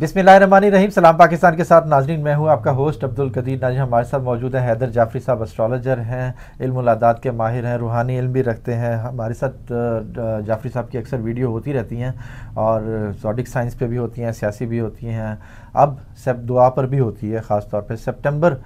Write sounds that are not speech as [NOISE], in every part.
रहीम सलाम पाकिस्तान के साथ नाजरीन मैं हूँ आपका होस्ट अब्दुल कदीर नाजी हमारे साथ मौजूद है हैदर जाफरी साहब एस्ट्रोलॉजर हैं इल्मादात के माहिर हैं रूहानी इल्म भी रखते हैं हमारे साथ जाफरी साहब की अक्सर वीडियो होती रहती हैं और जॉडिक साइंस पे भी होती हैं सियासी भी होती हैं अब सब दुआ पर भी होती है ख़ास तौर पर सेप्टेम्बर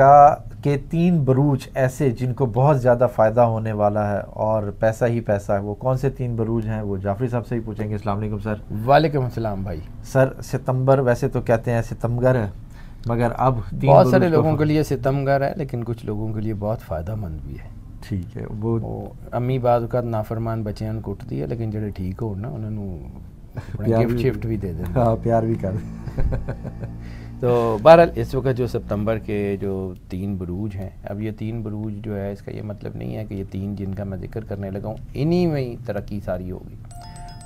का के तीन बरूज ऐसे जिनको बहुत ज़्यादा फ़ायदा होने वाला है और पैसा ही पैसा है वो कौन से तीन बरूज हैं वो जाफरी साहब से ही पूछेंगे अल्लाम सर वालेकुम असलम भाई सर सितंबर वैसे तो कहते हैं सितमगर है मगर अब बहुत सारे तो लोगों के लिए सितमगर है लेकिन कुछ लोगों के लिए बहुत फ़ायदा मंद भी है ठीक है वो, वो अम्मी बाज़ात नाफरमान बच्चे उन्हें उठती है लेकिन जो ठीक हो ना उन्होंने गिफ्ट शिफ्ट भी दे दें हाँ, प्यार भी कर [LAUGHS] तो बहरहाल इस वक्त जो सितंबर के जो तीन बरूज हैं अब ये तीन बरूज जो है इसका ये मतलब नहीं है कि ये तीन जिनका मैं जिक्र करने लगा हूँ इन्हीं में ही तरक्की सारी होगी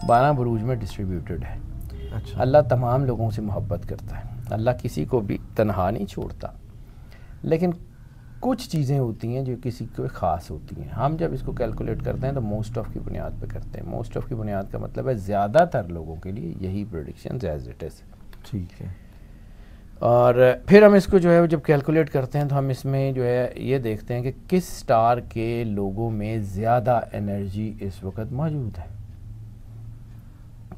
बारह बरूज में डिस्ट्रीब्यूटेड है अच्छा अल्लाह तमाम लोगों से मोहब्बत करता है अल्लाह किसी को भी तनहा नहीं छोड़ता लेकिन कुछ चीज़ें होती हैं जो किसी को ख़ास होती हैं हम जब इसको कैलकुलेट करते हैं तो मोस्ट ऑफ़ की बुनियाद पर करते हैं मोस्ट ऑफ़ की बुनियाद का मतलब है ज़्यादातर लोगों के लिए यही प्रोडिक्शन एज इट इज़ ठीक है और फिर हम इसको जो है जब कैलकुलेट करते हैं तो हम इसमें जो है ये देखते हैं कि किस स्टार के लोगों में ज़्यादा एनर्जी इस वक्त मौजूद है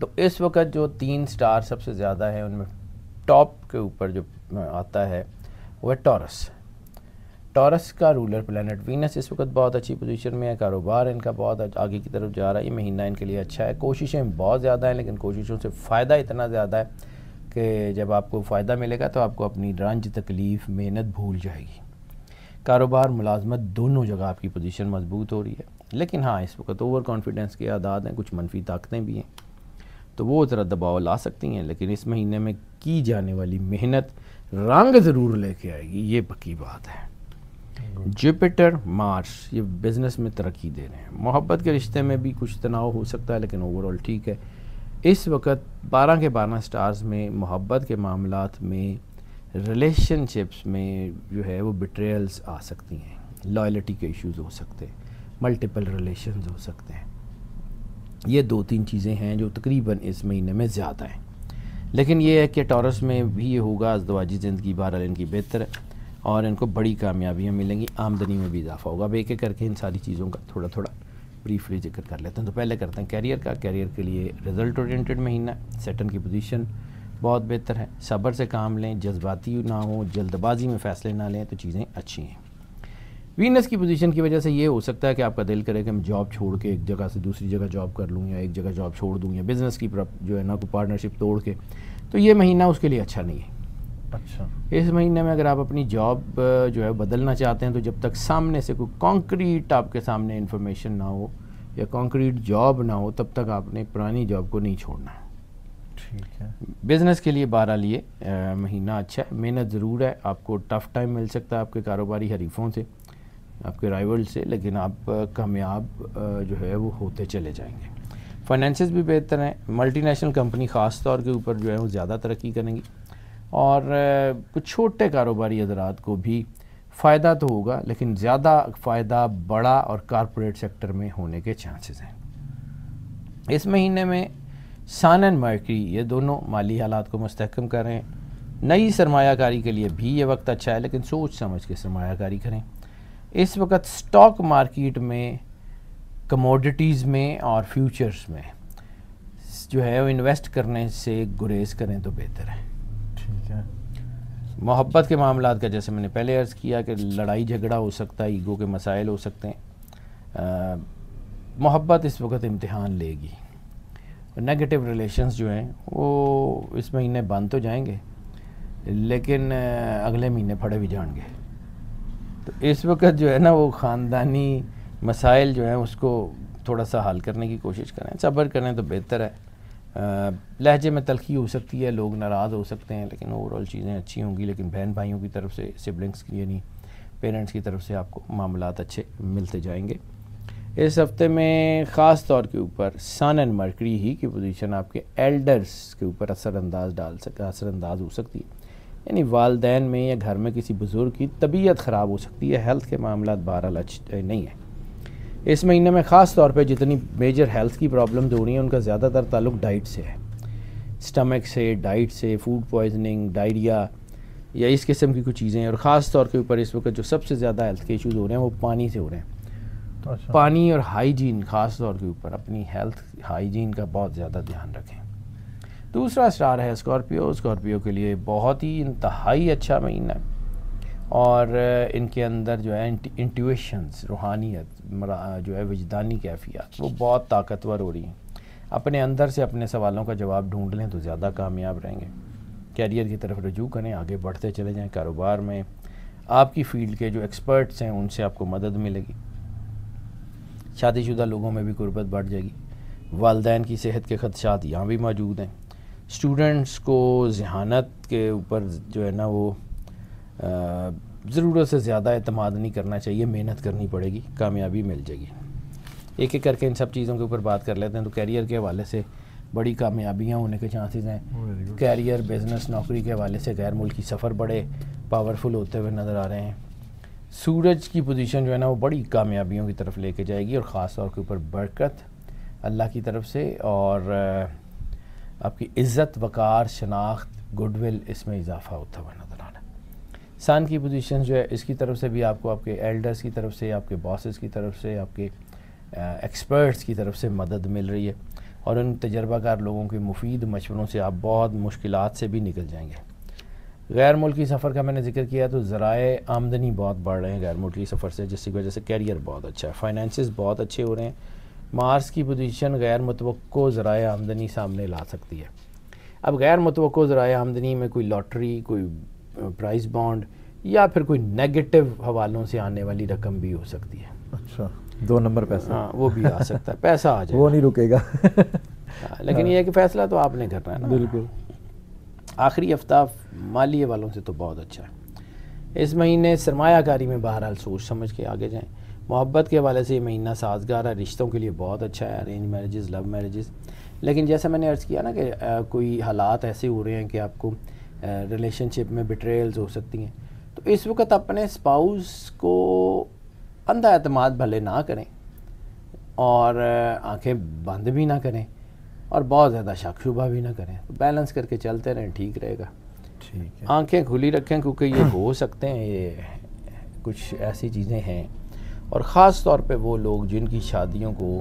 तो इस वक्त जो तीन स्टार सबसे ज़्यादा है उनमें टॉप के ऊपर जो आता है वह टॉरस टॉरस का रूलर प्लानट वीनस इस वक्त बहुत अच्छी पोजीशन में है कारोबार इनका बहुत आगे की तरफ जा रहा है ये महीना इनके लिए अच्छा है कोशिशें बहुत ज़्यादा हैं लेकिन कोशिशों से फ़ायदा इतना ज़्यादा है कि जब आपको फ़ायदा मिलेगा तो आपको अपनी रंज तकलीफ़ मेहनत भूल जाएगी कारोबार मुलाजमत दोनों जगह आपकी पोजीशन मजबूत हो रही है लेकिन हाँ इस वक्त ओवर कॉन्फिडेंस के आदात हैं कुछ मनफी ताकतें भी हैं तो वो ज़रा दबाव ला सकती हैं लेकिन इस महीने में की जाने वाली मेहनत रंग ज़रूर लेके आएगी ये पक्की बात है जुपिटर मार्स ये बिज़नेस में तरक्की दे रहे हैं मोहब्बत के रिश्ते में भी कुछ तनाव हो सकता है लेकिन ओवरऑल ठीक है इस वक्त 12 के 12 स्टार्स में मोहब्बत के मामला में रिलेशनशिप्स में जो है वो बिट्रेल्स आ सकती हैं लॉयल्टी के इश्यूज हो सकते हैं मल्टीपल रिलेशन हो सकते हैं ये दो तीन चीज़ें हैं जो तकरीबन इस महीने में ज़्यादा हैं लेकिन ये है कि टॉरस में भी ये होगा अजदवाजी ज़िंदगी बहरहाल इनकी बेहतर और इनको बड़ी कामयाबियाँ मिलेंगी आमदनी में भी इजाफा होगा अब एक एक करके इन सारी चीज़ों का थोड़ा थोड़ा ब्रीफली जिक्र कर लेते हैं तो पहले करते हैं कैरियर का कैरियर के लिए रिजल्ट ओरिएंटेड महीना सेटन की पोजीशन बहुत बेहतर है सब्र से काम लें जज्बाती ना हो जल्दबाजी में फ़ैसले ना लें तो चीज़ें अच्छी हैं वीनस की पोजीशन की वजह से ये हो सकता है कि आपका दिल करे कि मैं जॉब छोड़ के एक जगह से दूसरी जगह जॉब कर लूँ या एक जगह जॉब छोड़ दूँ या बिज़नेस की जो है ना कोई पार्टनरशिप तोड़ के तो ये महीना उसके लिए अच्छा नहीं है अच्छा इस महीने में अगर आप अपनी जॉब जो है बदलना चाहते हैं तो जब तक सामने से कोई कॉन्क्रीट आपके सामने इन्फॉर्मेशन ना हो या कॉन्क्रीट जॉब ना हो तब तक आपने पुरानी जॉब को नहीं छोड़ना है ठीक है बिज़नेस के लिए बारह लिए महीना अच्छा है मेहनत ज़रूर है आपको टफ़ टाइम मिल सकता है आपके कारोबारी हरीफों से आपके राइवल से लेकिन आप कामयाब जो है वो होते चले जाएंगे फाइनेंस भी बेहतर हैं मल्टीनेशनल कंपनी ख़ास तौर के ऊपर जो है वो ज़्यादा तरक्की करेंगी और कुछ छोटे कारोबारी हजरात को भी फ़ायदा तो होगा लेकिन ज़्यादा फ़ायदा बड़ा और कॉरपोरेट सेक्टर में होने के चांसेस हैं इस महीने में सान एंड मर्करी ये दोनों माली हालात को मस्तकम करें नई सरमाकारी के लिए भी ये वक्त अच्छा है लेकिन सोच समझ के सरमाकारी करें इस वक्त स्टॉक मार्केट में कमोडिटीज़ में और फ्यूचर्स में जो है वो इन्वेस्ट करने से गुरेज करें तो बेहतर है मोहब्बत के मामला का जैसे मैंने पहले अर्ज़ किया कि लड़ाई झगड़ा हो सकता है ईगो के मसाइल हो सकते हैं मोहब्बत इस वक्त इम्तहान लेगी नेगेटिव रिलेशंस जो हैं वो इस महीने बंद तो जाएंगे लेकिन अगले महीने फड़े भी जाएंगे तो इस वक्त जो है ना वो ख़ानदानी मसाइल जो हैं उसको थोड़ा सा हल करने की कोशिश करें सब्र करें तो बेहतर है लहजे में तलखी हो सकती है लोग नाराज़ हो सकते हैं लेकिन ओवरऑल चीज़ें अच्छी होंगी लेकिन बहन भाइयों की तरफ से सिबलिंग्स की यानी पेरेंट्स की तरफ से आपको मामला अच्छे मिलते जाएंगे इस हफ्ते में ख़ास तौर के ऊपर सन एंड मर्करी ही की पोजीशन आपके एल्डर्स के ऊपर असरअंदाज डाल सक असरअंदाज हो सकती है यानी वालदेन में या घर में किसी बुज़ुर्ग की तबीयत ख़राब हो सकती है हेल्थ के मामला बहरहाल अच्छे नहीं है इस महीने में ख़ास तौर पे जितनी मेजर हेल्थ की प्रॉब्लम हो रही हैं उनका ज़्यादातर ताल्लुक डाइट से है स्टमक से डाइट से फूड पॉइजनिंग डायरिया या इस किस्म की कुछ चीज़ें और ख़ास तौर के ऊपर इस वक्त जो सबसे ज़्यादा हेल्थ के इशूज़ हो रहे हैं वो पानी से हो रहे हैं तो अच्छा। पानी और हाइजीन ख़ास तौर के ऊपर अपनी हेल्थ हाइजीन का बहुत ज़्यादा ध्यान रखें दूसरा स्टार है स्कॉर्पियो स्कॉर्पियो के लिए बहुत ही इंतहाई अच्छा महीना है और इनके अंदर जो है इंट्यूशंस रूहानियत जो है वजदानी कैफियत वो बहुत ताकतवर हो रही हैं अपने अंदर से अपने सवालों का जवाब ढूंढ लें तो ज़्यादा कामयाब रहेंगे कैरियर की तरफ रजू करें आगे बढ़ते चले जाएं कारोबार में आपकी फील्ड के जो एक्सपर्ट्स हैं उनसे आपको मदद मिलेगी शादीशुदा लोगों में भी गुर्बत बढ़ जाएगी वालदेन की सेहत के खदशात यहाँ भी मौजूद हैं स्टूडेंट्स को जहानत के ऊपर जो है ना वो ज़रूरत से ज़्यादा अतमाद नहीं करना चाहिए मेहनत करनी पड़ेगी कामयाबी मिल जाएगी एक एक करके इन सब चीज़ों के ऊपर बात कर लेते हैं तो कैरियर के हवाले से बड़ी कामयाबियाँ होने के चांसेस हैं कैरियर oh, बिजनेस नौकरी के हवाले से गैर मुल्की सफ़र बड़े पावरफुल होते हुए नज़र आ रहे हैं सूरज की पोजीशन जो है ना वो बड़ी कामयाबियों की तरफ लेके जाएगी और ख़ास तौर के ऊपर बरकत अल्लाह की तरफ से और आपकी इज़्ज़त वक़ार शनाख्त गुडविल इसमें इजाफ़ा होता हुआ सन की पोजीशन जो है इसकी तरफ से भी आपको आपके एल्डर्स की तरफ से आपके बॉसेस की तरफ से आपके एक्सपर्ट्स की तरफ से मदद मिल रही है और उन तजर्बाकार लोगों के मुफीद मशवरों से आप बहुत मुश्किल से भी निकल जाएंगे गैर मुल्की सफ़र का मैंने जिक्र किया तो ज़राए आमदनी बहुत बढ़ रहे हैं गैर मुल्की सफ़र से जिसकी वजह से कैरियर बहुत अच्छा है फाइनेंस बहुत अच्छे हो रहे हैं मार्स की पोजीशन गैर मुतव़ो ज़राए आमदनी सामने ला सकती है अब गैर मुतव़ो ज़राए आमदनी में कोई लॉटरी कोई प्राइस बॉन्ड या फिर कोई नेगेटिव हवालों से आने वाली रकम भी हो सकती है अच्छा दो नंबर पैसा हाँ वो भी आ सकता है पैसा आ जाए [LAUGHS] वो नहीं रुकेगा हाँ, लेकिन ये है कि फैसला तो आपने करना है ना बिल्कुल आखिरी हफ्ता माली वालों से तो बहुत अच्छा है इस महीने सरमाकारी में बहरहाल सोच समझ के आगे जाएं मोहब्बत के हवाले से ये महीना साजगार है रिश्तों के लिए बहुत अच्छा है अरेंज मैरिजेस लव मैरिजेस लेकिन जैसा मैंने अर्ज़ किया ना कि कोई हालात ऐसे हो रहे हैं कि आपको रिलेशनशिप में बिट्रेल्स हो सकती हैं तो इस वक्त अपने स्पाउस को अंधा अतमाद भले ना करें और आंखें बंद भी ना करें और बहुत ज़्यादा शक भी ना करें तो बैलेंस करके चलते रहें ठीक रहेगा ठीक है आंखें खुली रखें क्योंकि ये हो सकते हैं ये कुछ ऐसी चीज़ें हैं और ख़ास तौर पे वो लोग जिनकी शादियों को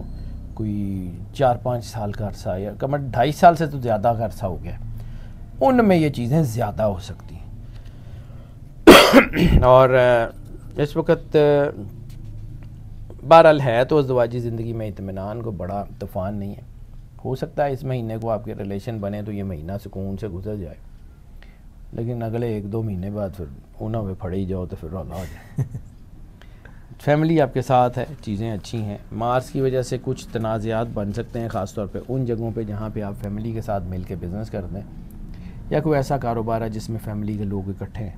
कोई चार पाँच साल का अरसा या कम ढाई साल से तो ज़्यादा का अरसा हो गया उनमें ये चीज़ें ज़्यादा हो सकती हैं [COUGHS] और इस वक्त बहरहाल है तो अजवाजी ज़िंदगी में इतमान को बड़ा तूफ़ान नहीं है हो सकता है इस महीने को आपके रिलेशन बने तो ये महीना सुकून से गुजर जाए लेकिन अगले एक दो महीने बाद फिर ऊना में फड़े ही जाओ तो फिर रौला हो जाए [LAUGHS] फैमिली आपके साथ है चीज़ें अच्छी हैं मार्स की वजह से कुछ तनाज़ात बन सकते हैं ख़ासतौर पर उन जगहों पर जहाँ पर आप फैमिली के साथ मिल के बिज़नेस करते हैं या कोई ऐसा कारोबार है जिसमें फैमिली के लोग इकट्ठे हैं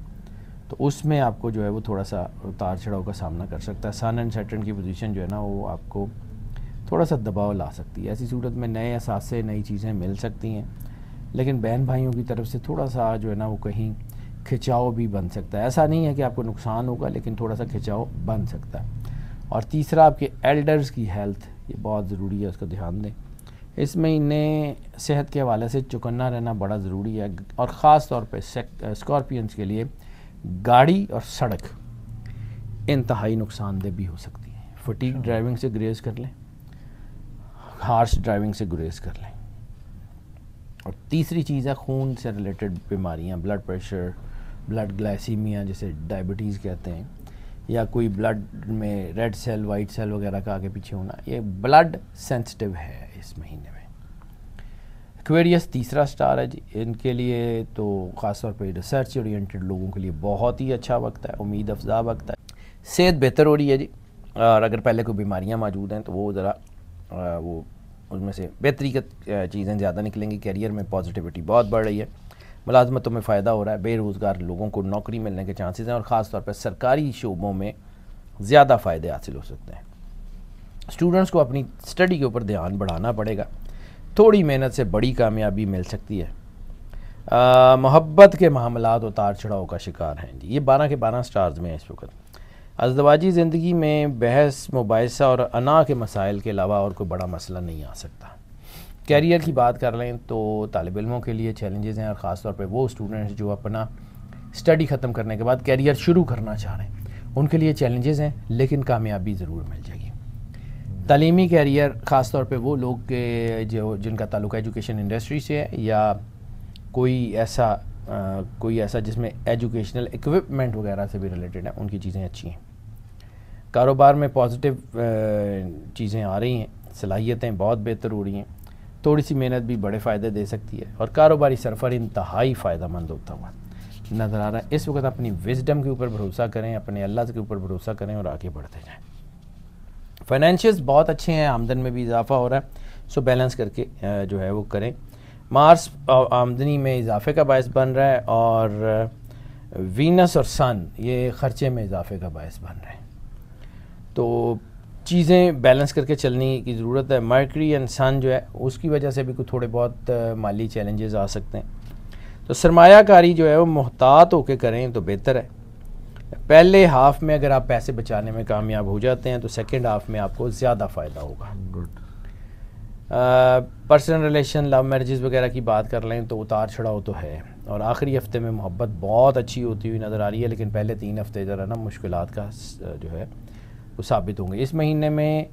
तो उसमें आपको जो है वो थोड़ा सा उतार चढ़ाव का सामना कर सकता है सन एंड सेटन की पोजीशन जो है ना वो आपको थोड़ा सा दबाव ला सकती है ऐसी सूरत में नए असासे नई चीज़ें मिल सकती हैं लेकिन बहन भाइयों की तरफ से थोड़ा सा जो है ना वो कहीं खिंचाव भी बन सकता है ऐसा नहीं है कि आपको नुकसान होगा लेकिन थोड़ा सा खिंचाव बन सकता है और तीसरा आपके एल्डर्स की हेल्थ ये बहुत ज़रूरी है उसका ध्यान दें इस महीने सेहत के हवाले से चुकन्ना रहना बड़ा ज़रूरी है और ख़ास तौर पर स्कॉर्पियंस के लिए गाड़ी और सड़क इंतहाई नुकसानदेह भी हो सकती है फटीक ड्राइविंग से ग्रेज कर लें हार्श ड्राइविंग से ग्रेज कर लें और तीसरी चीज़ है खून से रिलेटेड बीमारियाँ ब्लड प्रेशर ब्लड ग्लाइसीमिया जैसे डायबिटीज़ कहते हैं या कोई ब्लड में रेड सेल वाइट सेल वगैरह का आगे पीछे होना ये ब्लड सेंसिटिव है इस महीने में एक्वेरियस तीसरा स्टार है जी इनके लिए तो ख़ासतौर पर रिसर्च ओरिएंटेड लोगों के लिए बहुत ही अच्छा वक्त है उम्मीद अफजा वक्त है सेहत बेहतर हो रही है जी और अगर पहले कोई बीमारियाँ मौजूद हैं तो वो ज़रा वो उनमें से बेहतरी चीज़ें ज़्यादा निकलेंगी कैरियर में पॉजिटिविटी बहुत बढ़ रही है मुलाजमतों में फ़ायदा हो रहा है बेरोज़गार लोगों को नौकरी मिलने के चांसेस हैं और ख़ासतौर पर सरकारी शोबों में ज़्यादा फ़ायदे हासिल हो सकते हैं स्टूडेंट्स को अपनी स्टडी के ऊपर ध्यान बढ़ाना पड़ेगा थोड़ी मेहनत से बड़ी कामयाबी मिल सकती है मोहब्बत के मामला उतार चढ़ाव का शिकार हैं जी ये बारह के बारह स्टार्स में इस वक्त अजदवाजी ज़िंदगी में बहस मुबासा और अना के मसाइल के अलावा और कोई बड़ा मसला नहीं आ सकता कैरियर की बात कर लें तो तालब इलमों के लिए चैलेंजेस हैं और ख़ास तौर वो स्टूडेंट्स जो अपना स्टडी ख़त्म करने के बाद कैरियर शुरू करना चाह रहे हैं उनके लिए चैलेंजेस हैं लेकिन कामयाबी ज़रूर मिल जाएगी तलीमी कैरियर ख़ास तौर पे वो लोग के जो जिनका ताल्लुक एजुकेशन इंडस्ट्री से है या कोई ऐसा आ, कोई ऐसा जिसमें एजुकेशनल इक्विपमेंट वगैरह से भी रिलेटेड है उनकी चीज़ें अच्छी हैं कारोबार में पॉजिटिव चीज़ें आ रही हैं सलाहियतें बहुत बेहतर हो रही हैं थोड़ी सी मेहनत भी बड़े फ़ायदे दे सकती है और कारोबारी सरफर इंतहाई फ़ायदा मंद होता हुआ नज़र आ रहा है इस वक्त अपनी विजडम के ऊपर भरोसा करें अपने अल्लाह के ऊपर भरोसा करें और आगे बढ़ते जाएँ फाइनेंशियल्स बहुत अच्छे हैं आमदन में भी इजाफा हो रहा है सो बैलेंस करके जो है वो करें मार्स आमदनी में इजाफे का बायस बन रहा है और वीनस और सन ये ख़र्चे में इजाफे का बायस बन रहे हैं तो चीज़ें बैलेंस करके चलने की ज़रूरत है मर्करी एंड सन जो है उसकी वजह से भी कुछ थोड़े बहुत माली चैलेंजेस आ सकते हैं तो सरमाकारी जो है वो मोहतात होकर करें तो बेहतर है पहले हाफ में अगर आप पैसे बचाने में कामयाब हो जाते हैं तो सेकेंड हाफ में आपको ज़्यादा फ़ायदा होगा पर्सनल रिलेशन लव मैरिज़ वगैरह की बात कर लें तो उतार चढ़ाव तो है और आखिरी हफ्ते में मोहब्बत बहुत अच्छी होती हुई नज़र आ रही है लेकिन पहले तीन हफ्ते ज़रा ना मुश्किल का जो है वो साबित होंगे इस महीने में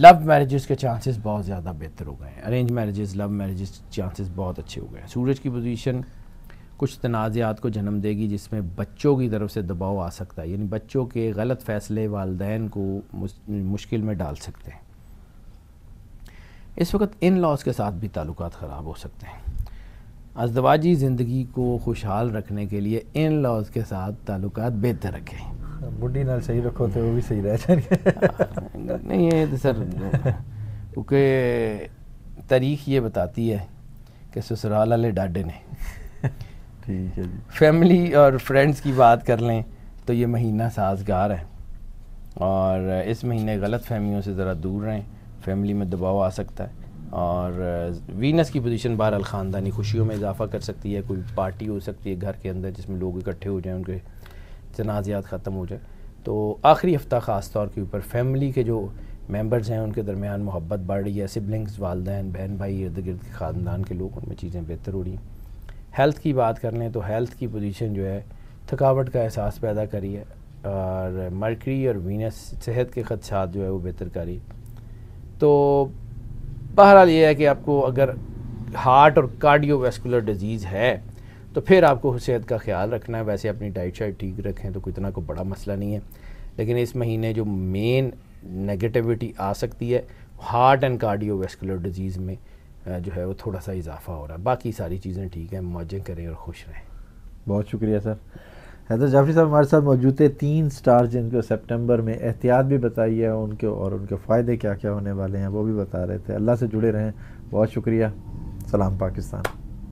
लव मैरिज़ के चांसेस बहुत ज़्यादा बेहतर हो गए हैं arrange marriages love marriage chances बहुत अच्छे हो गए हैं सूरज की पोजीशन कुछ तनाज़ात को जन्म देगी जिसमें बच्चों की तरफ से दबाव आ सकता है यानी बच्चों के गलत फ़ैसले वालदेन को मुश्किल में डाल सकते हैं इस वक्त इन लॉज के साथ भी ताल्लुक ख़राब हो सकते हैं अजदवाजी ज़िंदगी को खुशहाल रखने के लिए इन लॉज के साथ ताल्लुक बेहतर रखें बुढ़ी नाल सही रखो तो वो भी सही रह जाएंगे [LAUGHS] नहीं ये तो सर क्योंकि तारीख ये बताती है कि ससुराल वाले डाडे ने ठीक है जी फैमिली और फ्रेंड्स की बात कर लें तो ये महीना साजगार है और इस महीने गलत फहमियों से ज़रा दूर रहें फैमिली में दबाव आ सकता है और वीनस की पोजीशन बहरहाल ख़ानदानी खुशियों में इजाफा कर सकती है कोई पार्टी हो सकती है घर के अंदर जिसमें लोग इकट्ठे हो जाएं उनके जनाजियात ख़त्म हो जाए तो आखिरी हफ़्ता ख़ास तौर के ऊपर फैमिली के जो मेंबर्स हैं उनके दरमियान मोहब्बत बढ़ रही है सिबलिंग्स वालदेन बहन भाई इर्द गिर्द के ख़ानदान के लोग उनमें चीज़ें बेहतर हो रही हैं हेल्थ की बात कर लें तो हेल्थ की पोजीशन जो है थकावट का एहसास पैदा करी है और मरकरी और वीनस सेहत के खदशात जो है वो बेहतर करी तो बहरहाल ये है कि आपको अगर हार्ट और कार्डियोवेस्कुलर डिजीज़ है तो फिर आपको सेहत का ख्याल रखना है वैसे अपनी डाइट शाइट ठीक रखें तो कोई इतना को बड़ा मसला नहीं है लेकिन इस महीने जो मेन नेगेटिविटी आ सकती है हार्ट एंड कार्डियोवेस्कुलर डिजीज़ में जो है वो थोड़ा सा इजाफा हो रहा है बाकी सारी चीज़ें ठीक हैं मौजें करें और खुश रहें बहुत शुक्रिया सर हैदर जाफरी साहब हमारे साथ मौजूद थे तीन स्टार जिनको सितंबर में एहतियात भी बताई है उनके और उनके फ़ायदे क्या क्या होने वाले हैं वो भी बता रहे थे अल्लाह से जुड़े रहें बहुत शुक्रिया सलाम पाकिस्तान